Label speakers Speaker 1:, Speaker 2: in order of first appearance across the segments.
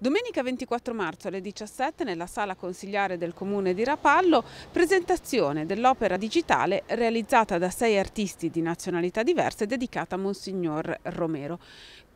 Speaker 1: Domenica 24 marzo alle 17 nella sala consigliare del comune di Rapallo presentazione dell'opera digitale realizzata da sei artisti di nazionalità diverse dedicata a Monsignor Romero.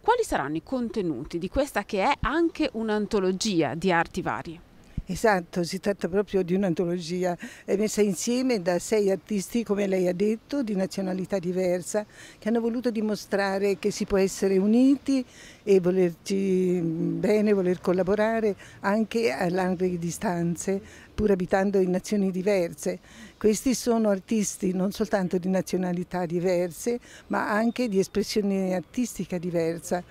Speaker 1: Quali saranno i contenuti di questa che è anche un'antologia di arti varie?
Speaker 2: Esatto, si tratta proprio di un'antologia eh, messa insieme da sei artisti, come lei ha detto, di nazionalità diversa, che hanno voluto dimostrare che si può essere uniti e volerci bene, voler collaborare anche a larghe distanze, pur abitando in nazioni diverse. Questi sono artisti non soltanto di nazionalità diverse, ma anche di espressione artistica diversa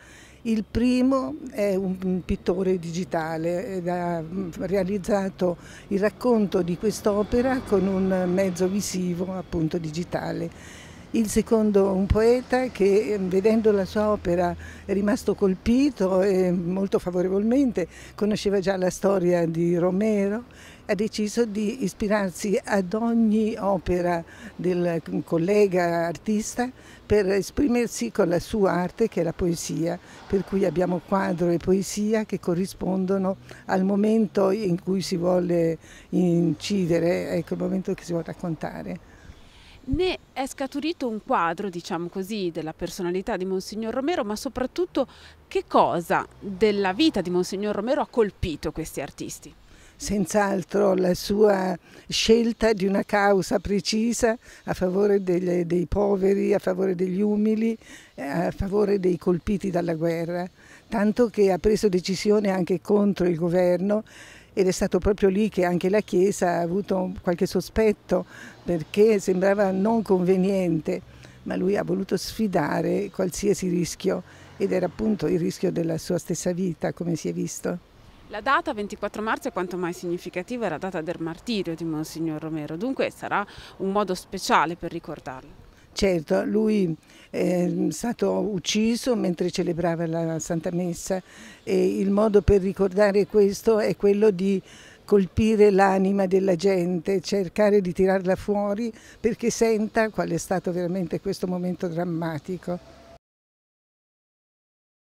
Speaker 2: il primo è un pittore digitale ed ha realizzato il racconto di quest'opera con un mezzo visivo appunto digitale il secondo un poeta che ehm, vedendo la sua opera è rimasto colpito e molto favorevolmente, conosceva già la storia di Romero, ha deciso di ispirarsi ad ogni opera del mm, collega artista per esprimersi con la sua arte che è la poesia, per cui abbiamo quadro e poesia che corrispondono al momento in cui si vuole incidere, ecco il momento che si vuole raccontare
Speaker 1: ne è scaturito un quadro, diciamo così, della personalità di Monsignor Romero, ma soprattutto che cosa della vita di Monsignor Romero ha colpito questi artisti?
Speaker 2: Senz'altro la sua scelta di una causa precisa a favore dei, dei poveri, a favore degli umili, eh, a favore dei colpiti dalla guerra, tanto che ha preso decisioni anche contro il governo ed è stato proprio lì che anche la Chiesa ha avuto qualche sospetto perché sembrava non conveniente, ma lui ha voluto sfidare qualsiasi rischio ed era appunto il rischio della sua stessa vita, come si è visto.
Speaker 1: La data 24 marzo è quanto mai significativa, è la data del martirio di Monsignor Romero, dunque sarà un modo speciale per ricordarlo.
Speaker 2: Certo, lui ehm, è stato ucciso mentre celebrava la Santa Messa e il modo per ricordare questo è quello di colpire l'anima della gente, cercare di tirarla fuori perché senta qual è stato veramente questo momento drammatico.